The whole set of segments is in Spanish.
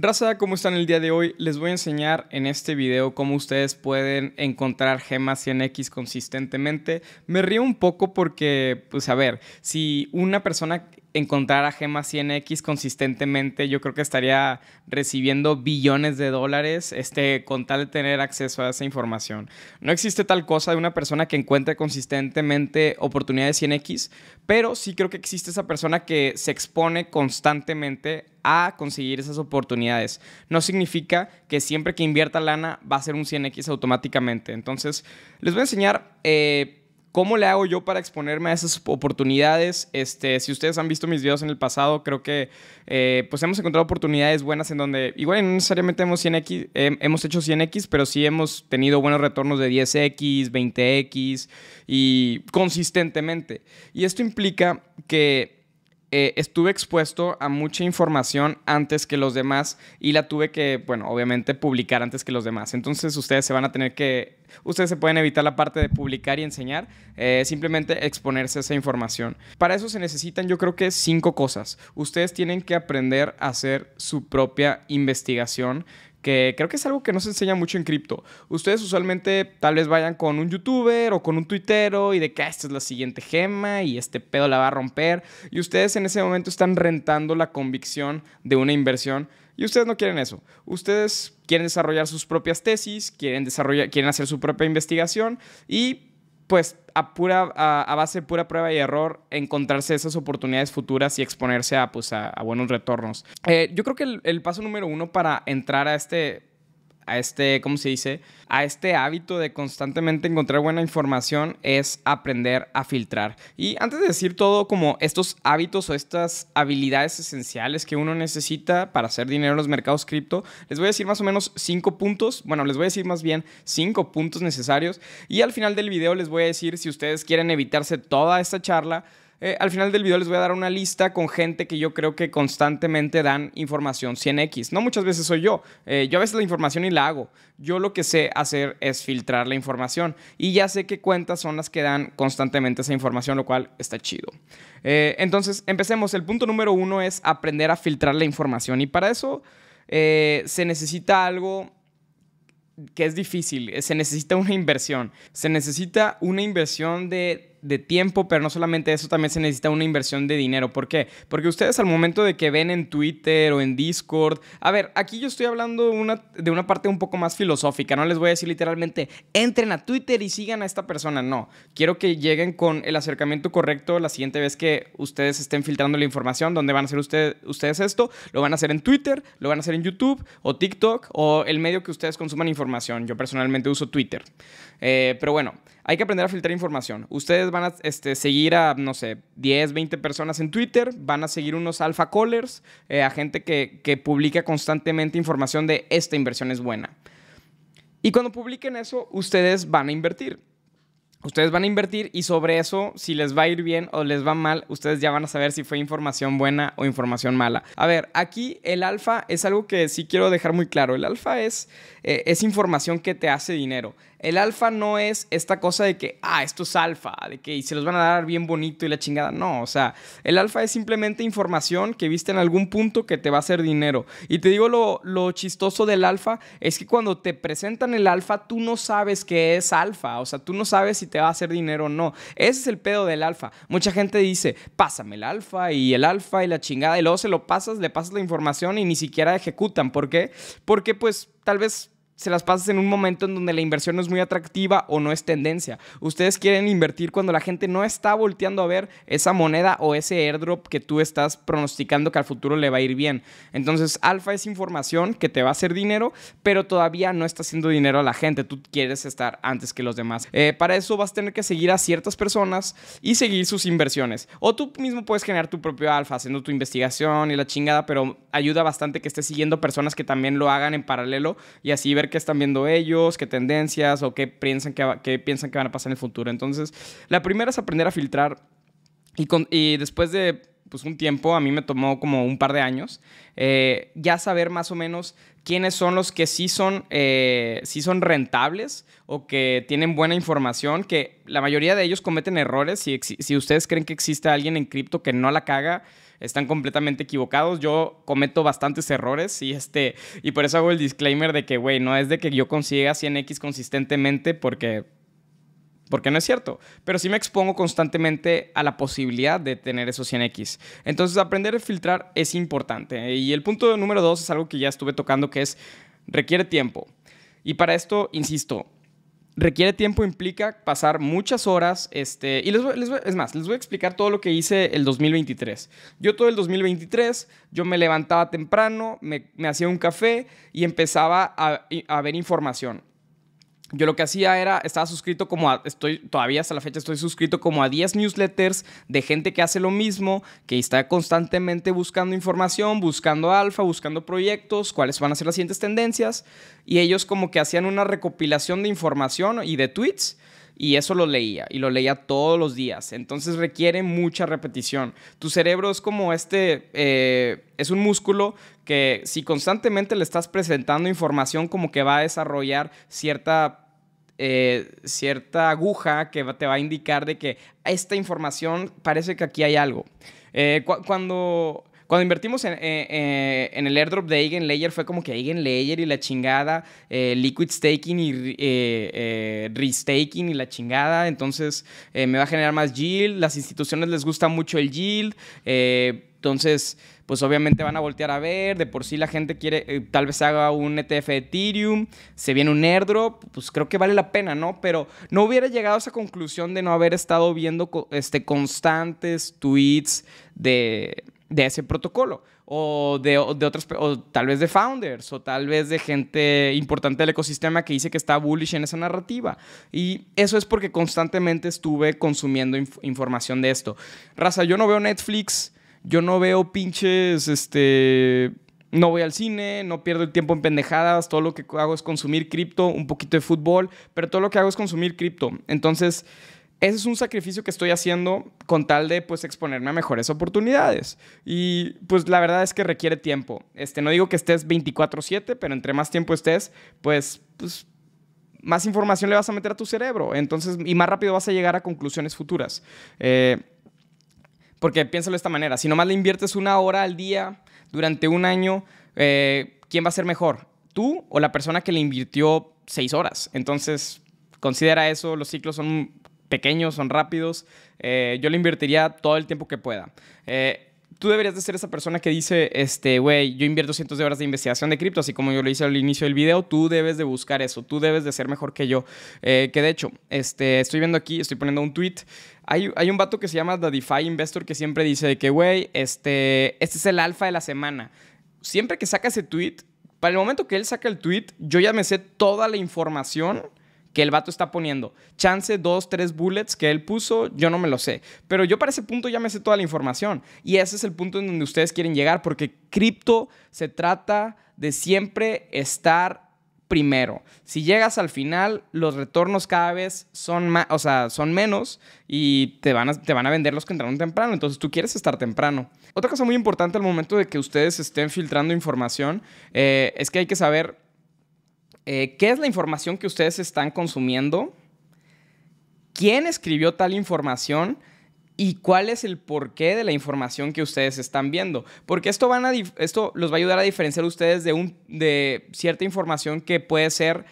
Raza, ¿cómo están el día de hoy? Les voy a enseñar en este video cómo ustedes pueden encontrar gemas 100X consistentemente. Me río un poco porque, pues a ver, si una persona encontrar a Gema 100X consistentemente, yo creo que estaría recibiendo billones de dólares este, con tal de tener acceso a esa información. No existe tal cosa de una persona que encuentre consistentemente oportunidades 100X, pero sí creo que existe esa persona que se expone constantemente a conseguir esas oportunidades. No significa que siempre que invierta lana va a ser un 100X automáticamente. Entonces, les voy a enseñar... Eh, ¿Cómo le hago yo para exponerme a esas oportunidades? Este, si ustedes han visto mis videos en el pasado, creo que eh, pues hemos encontrado oportunidades buenas en donde, igual no necesariamente hemos, 100X, hemos hecho 100X, pero sí hemos tenido buenos retornos de 10X, 20X y consistentemente. Y esto implica que eh, estuve expuesto a mucha información antes que los demás y la tuve que, bueno, obviamente publicar antes que los demás. Entonces ustedes se van a tener que, ustedes se pueden evitar la parte de publicar y enseñar, eh, simplemente exponerse a esa información. Para eso se necesitan yo creo que cinco cosas. Ustedes tienen que aprender a hacer su propia investigación que creo que es algo que no se enseña mucho en cripto. Ustedes usualmente tal vez vayan con un youtuber o con un tuitero y de que ah, esta es la siguiente gema y este pedo la va a romper. Y ustedes en ese momento están rentando la convicción de una inversión. Y ustedes no quieren eso. Ustedes quieren desarrollar sus propias tesis, quieren, desarrollar, quieren hacer su propia investigación y pues a, pura, a, base de pura prueba y error, encontrarse esas oportunidades futuras y exponerse a, pues, a, buenos retornos. Eh, yo creo que el, paso número uno para entrar a este a este, ¿cómo se dice? A este hábito de constantemente encontrar buena información es aprender a filtrar. Y antes de decir todo, como estos hábitos o estas habilidades esenciales que uno necesita para hacer dinero en los mercados cripto, les voy a decir más o menos cinco puntos, bueno, les voy a decir más bien cinco puntos necesarios. Y al final del video les voy a decir si ustedes quieren evitarse toda esta charla, eh, al final del video les voy a dar una lista con gente que yo creo que constantemente dan información 100x. No muchas veces soy yo. Eh, yo a veces la información y la hago. Yo lo que sé hacer es filtrar la información. Y ya sé qué cuentas son las que dan constantemente esa información, lo cual está chido. Eh, entonces, empecemos. El punto número uno es aprender a filtrar la información. Y para eso se necesita algo que es difícil. Se necesita una inversión. Se necesita una inversión de de tiempo, pero no solamente eso, también se necesita una inversión de dinero. ¿Por qué? Porque ustedes al momento de que ven en Twitter o en Discord, a ver, aquí yo estoy hablando de una parte un poco más filosófica, no les voy a decir literalmente, entren a Twitter y sigan a esta persona, no, quiero que lleguen con el acercamiento correcto la siguiente vez que ustedes estén filtrando la información, dónde van a hacer ustedes esto, lo van a hacer en Twitter, lo van a hacer en YouTube o TikTok o el medio que ustedes consuman información. Yo personalmente uso Twitter, eh, pero bueno, hay que aprender a filtrar información. Ustedes van a este, seguir a, no sé, 10, 20 personas en Twitter, van a seguir unos alpha callers, eh, a gente que, que publica constantemente información de esta inversión es buena. Y cuando publiquen eso, ustedes van a invertir ustedes van a invertir y sobre eso, si les va a ir bien o les va mal, ustedes ya van a saber si fue información buena o información mala. A ver, aquí el alfa es algo que sí quiero dejar muy claro. El alfa es, eh, es información que te hace dinero. El alfa no es esta cosa de que, ah, esto es alfa, de que y se los van a dar bien bonito y la chingada. No, o sea, el alfa es simplemente información que viste en algún punto que te va a hacer dinero. Y te digo lo, lo chistoso del alfa, es que cuando te presentan el alfa, tú no sabes qué es alfa, o sea, tú no sabes si te va a hacer dinero o no. Ese es el pedo del alfa. Mucha gente dice, pásame el alfa y el alfa y la chingada, y luego se lo pasas, le pasas la información y ni siquiera ejecutan. ¿Por qué? Porque pues tal vez se las pasas en un momento en donde la inversión no es muy atractiva o no es tendencia. Ustedes quieren invertir cuando la gente no está volteando a ver esa moneda o ese airdrop que tú estás pronosticando que al futuro le va a ir bien. Entonces, alfa es información que te va a hacer dinero, pero todavía no está haciendo dinero a la gente. Tú quieres estar antes que los demás. Eh, para eso vas a tener que seguir a ciertas personas y seguir sus inversiones. O tú mismo puedes generar tu propio alfa haciendo tu investigación y la chingada, pero ayuda bastante que estés siguiendo personas que también lo hagan en paralelo y así ver qué están viendo ellos, qué tendencias o qué piensan que, piensan que van a pasar en el futuro. Entonces, la primera es aprender a filtrar y, después de pues, un tiempo, a mí me tomó como un par de años, eh, ya saber más o menos quiénes son los que sí son, eh, son rentables o que tienen buena información, que la mayoría de ellos cometen errores. Si, si ustedes creen que existe alguien en cripto que no la caga, están completamente equivocados. Yo cometo bastantes errores y, este, y por eso hago el disclaimer de que, güey, no es de que yo consiga 100x consistentemente porque porque no es cierto, pero sí me expongo constantemente a la posibilidad de tener esos 100x. Entonces aprender a filtrar es importante. ¿eh? Y el punto número dos es algo que ya estuve tocando, que es requiere tiempo. Y para esto, insisto, requiere tiempo, implica pasar muchas horas. Este, y les, es más, les voy a explicar todo lo que hice el 2023. Yo todo el 2023, yo me levantaba temprano, me, hacía un café y empezaba a, a ver información yo lo que hacía era, estaba suscrito como estoy, todavía hasta la fecha estoy suscrito como a 10 newsletters de gente que hace lo mismo, que está constantemente buscando información, buscando alfa, buscando proyectos, cuáles van a ser las siguientes tendencias, y ellos como que hacían una recopilación de información y de tweets y eso lo leía y lo leía todos los días. Entonces requiere mucha repetición. Tu cerebro es como este, eh, es un músculo que si constantemente le estás presentando información como que va a desarrollar cierta eh, cierta aguja que te va a indicar de que esta información parece que aquí hay algo. Eh, cuando cuando invertimos eh, eh, en, el airdrop de Eigen Layer, fue como que Eigen Layer y la chingada, eh, Liquid Staking y Restaking y la chingada. Entonces me va a generar más yield. Las instituciones les gusta mucho el yield. entonces pues obviamente van a voltear a ver, de por sí la gente quiere, tal vez haga un ETF de Ethereum, se viene un airdrop, pues creo que vale la pena, ¿no? Pero no hubiera llegado a esa conclusión de no haber estado viendo este, constantes tweets de, de ese protocolo o de, otras, o tal vez de founders o tal vez de gente importante del ecosistema que dice que está bullish en esa narrativa. Y eso es porque constantemente estuve consumiendo información de esto. Raza, yo no veo Netflix, yo no veo pinches, este... No voy al cine, no pierdo el tiempo en pendejadas, todo lo que hago es consumir cripto, un poquito de fútbol, pero todo lo que hago es consumir cripto. Entonces, ese es un sacrificio que estoy haciendo con tal de pues exponerme a mejores oportunidades. Y pues la verdad es que requiere tiempo. Este, no digo que estés 24/7, pero entre más tiempo estés, pues, pues más información le vas a meter a tu cerebro. Entonces, y más rápido vas a llegar a conclusiones futuras. Eh, porque piénsalo de esta manera, si nomás le inviertes una hora al día durante un año, eh, ¿quién va a ser mejor? ¿Tú o la persona que le invirtió seis horas? Entonces, considera eso, los ciclos son pequeños, son rápidos. Eh, yo le invertiría todo el tiempo que pueda. Eh, tú deberías de ser esa persona que dice, este, güey, yo invierto cientos de horas de investigación de cripto, así como yo lo hice al inicio del video, tú debes de buscar eso, tú debes de ser mejor que yo. Eh, que de hecho, este, estoy viendo aquí, estoy poniendo un tweet. Hay, hay un vato que se llama The DeFi Investor que siempre dice que, güey, este, este es el alfa de la semana. Siempre que saca ese tweet, para el momento que él saca el tweet, yo ya me sé toda la información que el vato está poniendo. Chance, dos, tres bullets que él puso, yo no me lo sé. Pero yo para ese punto ya me sé toda la información. Y ese es el punto en donde ustedes quieren llegar, porque cripto se trata de siempre estar primero. Si llegas al final, los retornos cada vez son, más, o sea, son menos y te van, a, te van a vender los que entraron temprano. Entonces tú quieres estar temprano. Otra cosa muy importante al momento de que ustedes estén filtrando información eh, es que hay que saber eh, qué es la información que ustedes están consumiendo, quién escribió tal información y cuál es el porqué de la información que ustedes están viendo. Porque esto, van a esto los va a ayudar a diferenciar ustedes de, un, de cierta información que puede ser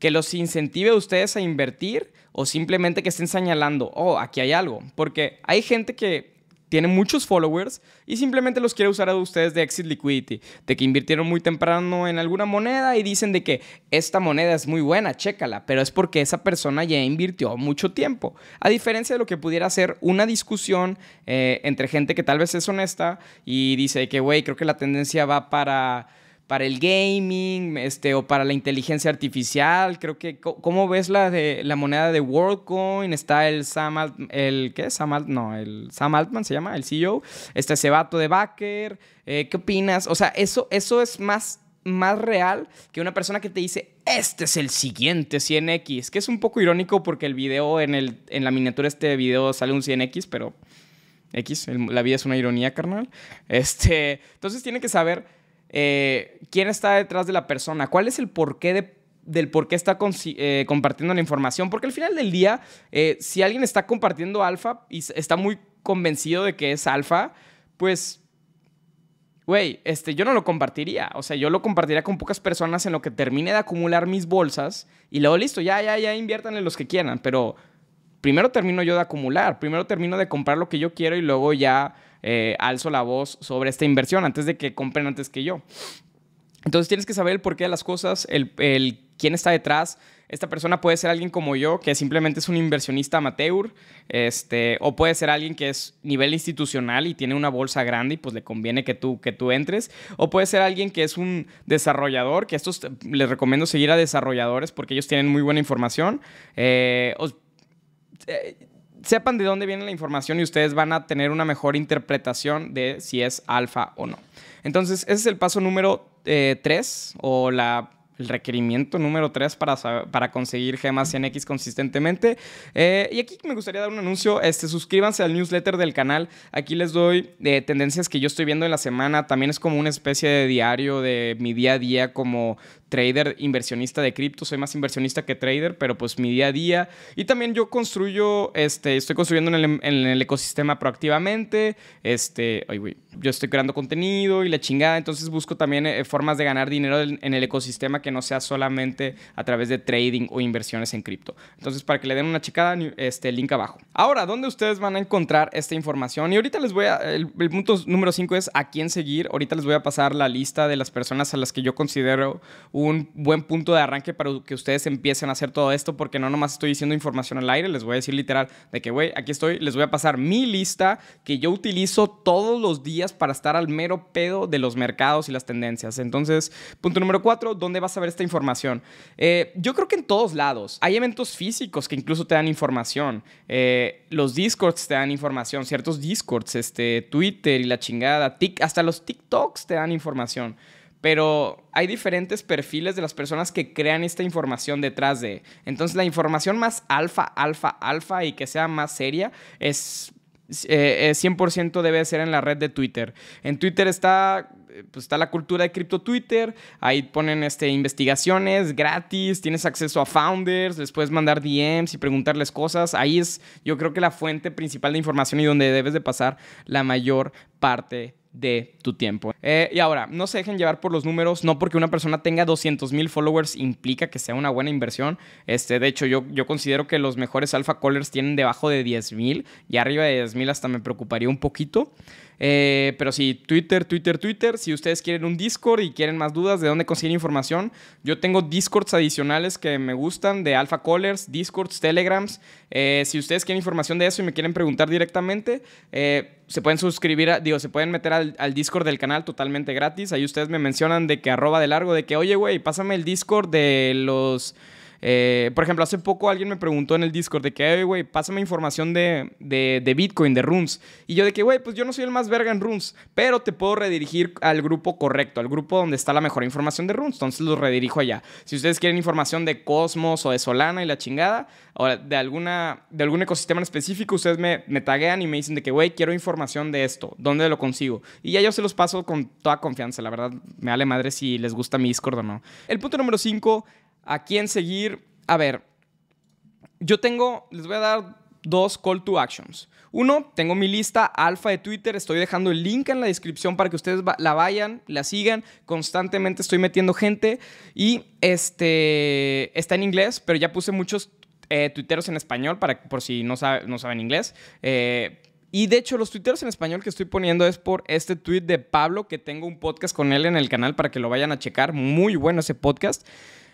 que los incentive a ustedes a invertir o simplemente que estén señalando, oh, aquí hay algo. Porque hay gente que tienen muchos followers y simplemente los quiere usar a ustedes de exit liquidity, de que invirtieron muy temprano en alguna moneda y dicen de que esta moneda es muy buena, chécala, pero es porque esa persona ya invirtió mucho tiempo. A diferencia de lo que pudiera ser una discusión eh, entre gente que tal vez es honesta y dice que, güey, creo que la tendencia va para para el gaming este, o para la inteligencia artificial. Creo que, ¿cómo ves la, de, la moneda de WorldCoin? Está el Sam, Altman. el, ¿qué? Sam Altman... no, el Sam Altman se llama, el CEO. Está ese vato de Backer. Eh, ¿Qué opinas? O sea, eso, eso es más, más real que una persona que te dice, este es el siguiente 100X. Que es un poco irónico porque el video, en, el, en la miniatura este video sale un 100X, pero... X, la vida es una ironía, carnal. Este, entonces tiene que saber eh, quién está detrás de la persona, cuál es el porqué del por qué está eh, compartiendo la información, porque al final del día, eh, si alguien está compartiendo alfa y está muy convencido de que es alfa, pues güey, este, yo no lo compartiría. O sea, yo lo compartiría con pocas personas en lo que termine de acumular mis bolsas y luego listo, ya, ya, ya, en los que quieran. Pero primero termino yo de acumular, primero termino de comprar lo que yo quiero y luego ya eh, alzo la voz sobre esta inversión antes de que compren antes que yo. Entonces tienes que saber el porqué de las cosas, el, quién está detrás, esta persona puede ser alguien como yo, que simplemente es un inversionista amateur, este, o puede ser alguien que es nivel institucional y tiene una bolsa grande y pues le conviene que tú, que tú entres, o puede ser alguien que es un desarrollador, que estos les recomiendo seguir a desarrolladores porque ellos tienen muy buena información. Eh, eh, sepan de dónde viene la información y ustedes van a tener una mejor interpretación de si es alfa o no. Entonces, ese es el paso número 3 eh, o la el requerimiento número 3 para, para conseguir gemas 100x consistentemente. Eh, y aquí me gustaría dar un anuncio. Este, suscríbanse al newsletter del canal. Aquí les doy eh, tendencias que yo estoy viendo en la semana. También es como una especie de diario de mi día a día como trader inversionista de cripto. Soy más inversionista que trader, pero pues mi día a día. Y también yo construyo, este, estoy construyendo en el, em, ecosistema proactivamente. Este, yo estoy creando contenido y la chingada. Entonces busco también eh, formas de ganar dinero en el ecosistema que no sea solamente a través de trading o inversiones en cripto. Entonces, para que le den una checada, este link abajo. Ahora, ¿dónde ustedes van a encontrar esta información? Y ahorita les voy a, el, punto número 5 es a quién seguir. Ahorita les voy a pasar la lista de las personas a las que yo considero un buen punto de arranque para que ustedes empiecen a hacer todo esto, porque no nomás estoy diciendo información al aire, les voy a decir literal de que, güey, aquí estoy, les voy a pasar mi lista que yo utilizo todos los días para estar al mero pedo de los mercados y las tendencias. Entonces, punto número 4, ¿dónde vas saber a ver esta información? Eh, yo creo que en todos lados. Hay eventos físicos que incluso te dan información. Eh, los Discords te dan información, ciertos Discords, este, Twitter y la chingada, hasta los TikToks te dan información pero hay diferentes perfiles de las personas que crean esta información detrás de. Entonces la información más alfa, alfa, alfa y que sea más seria es... 100% eh, debe ser en la red de Twitter. En Twitter está eh, pues está la cultura de cripto Twitter, ahí ponen este, investigaciones gratis, tienes acceso a founders, les puedes mandar DMs y preguntarles cosas, ahí es yo creo que la fuente principal de información y donde debes de pasar la mayor parte de tu tiempo. Eh, y ahora, no se dejen llevar por los números, no porque una persona tenga 200 mil followers implica que sea una buena inversión. Este, de hecho, yo, yo considero que los mejores alpha callers tienen debajo de 10 mil y arriba de 10 mil hasta me preocuparía un poquito. Eh, pero sí, Twitter, Twitter, Twitter. Si ustedes quieren un Discord y quieren más dudas de dónde conseguir información, yo tengo Discords adicionales que me gustan de Alpha Callers, Discords, Telegrams. Eh, si ustedes quieren información de eso y me quieren preguntar directamente, eh, se pueden suscribir, digo, se pueden meter al, Discord del canal totalmente gratis. Ahí ustedes me mencionan de que arroba de largo, de que, oye, güey, pásame el Discord de los eh, por ejemplo, hace poco alguien me preguntó en el Discord de que, güey, pásame información de, Bitcoin, de Runes. Y yo de que, güey, pues yo no soy el más verga en Runes, pero te puedo redirigir al grupo correcto, al grupo donde está la mejor información de Runes. Entonces los redirijo allá. Si ustedes quieren información de Cosmos o de Solana y la chingada, o de, alguna, de algún ecosistema específico, ustedes me, me taguean y me dicen de que, güey, quiero información de esto, ¿dónde lo consigo? Y ya yo se los paso con toda confianza, la verdad, me vale madre si les gusta mi Discord o no. El punto número 5 a quién seguir. A ver, yo tengo, les voy a dar dos call to actions. Uno, tengo mi lista alfa de Twitter, estoy dejando el link en la descripción para que ustedes la vayan, la sigan, constantemente estoy metiendo gente y este está en inglés, pero ya puse muchos eh, tuiteros en español para por si no, sabe, no saben inglés. Eh, y de hecho, los tuiteros en español que estoy poniendo es por este tweet de Pablo, que tengo un podcast con él en el canal para que lo vayan a checar. Muy bueno ese podcast.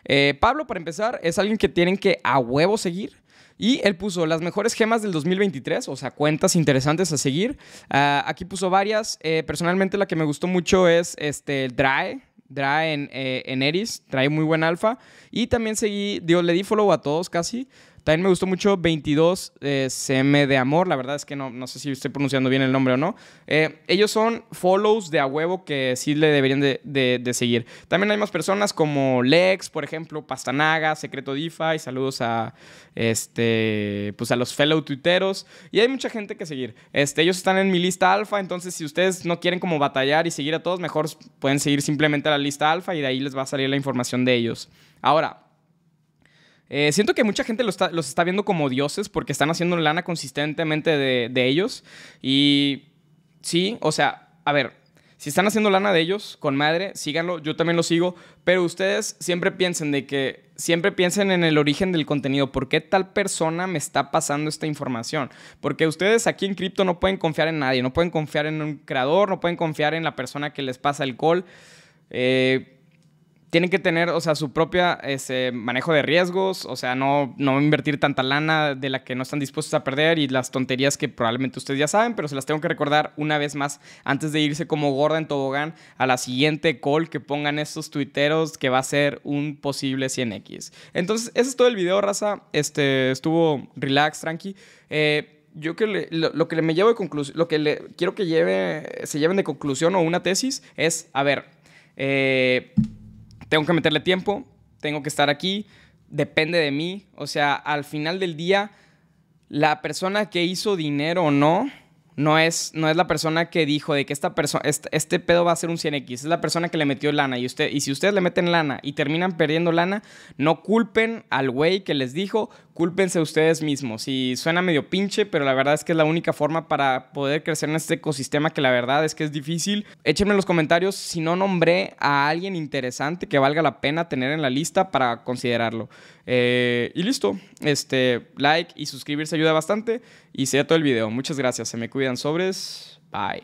Eh, Pablo, para empezar, es alguien que tienen que a huevo seguir. Y él puso las mejores gemas del 2023, o sea, cuentas interesantes a seguir. Ah, aquí puso varias. Eh, personalmente la que me gustó mucho es este, Drae. Drae en, eh, Eris, trae muy buen alfa. Y también seguí, dios le di follow a todos casi, también me gustó mucho 22 eh, CM de Amor. La verdad es que no, no sé si estoy pronunciando bien el nombre o no. Eh, ellos son follows de a huevo que sí le deberían de, seguir. También hay más personas como Lex, por ejemplo, Pastanaga, Secreto Y Saludos a, este, pues a los fellow tuiteros. Y hay mucha gente que seguir. Este, ellos están en mi lista alfa. Entonces, si ustedes no quieren como batallar y seguir a todos, mejor pueden seguir simplemente a la lista alfa y de ahí les va a salir la información de ellos. Ahora, eh, siento que mucha gente los está, viendo como dioses porque están haciendo lana consistentemente de, ellos. Y sí, o sea, a ver, si están haciendo lana de ellos, con madre, síganlo, yo también lo sigo, pero ustedes siempre piensen de que, siempre piensen en el origen del contenido, ¿por qué tal persona me está pasando esta información? Porque ustedes aquí en cripto no pueden confiar en nadie, no pueden confiar en un creador, no pueden confiar en la persona que les pasa el call. Eh, tienen que tener, o sea, su propia este, manejo de riesgos, o sea, no, no invertir tanta lana de la que no están dispuestos a perder y las tonterías que probablemente ustedes ya saben, pero se las tengo que recordar una vez más antes de irse como gorda en tobogán a la siguiente call que pongan estos tuiteros que va a ser un posible 100X. Entonces, ese es todo el video, raza. Este, estuvo relax, tranqui. Eh, yo que lo, que me llevo de conclusión, lo que quiero que lleve, se lleven de conclusión o una tesis es, a ver, eh, tengo que meterle tiempo, tengo que estar aquí, depende de mí. O sea, al final del día, la persona que hizo dinero o no, no es, no es la persona que dijo de que esta persona, este, pedo va a ser un 100X, es la persona que le metió lana y, usted, y si ustedes le meten lana y terminan perdiendo lana, no culpen al güey que les dijo, cúlpense ustedes mismos. Y suena medio pinche, pero la verdad es que es la única forma para poder crecer en este ecosistema que la verdad es que es difícil. Échenme en los comentarios si no nombré a alguien interesante que valga la pena tener en la lista para considerarlo. Eh, y listo, este, like y suscribirse ayuda bastante y sea todo el video. Muchas gracias, se me cuida sobres. Bye.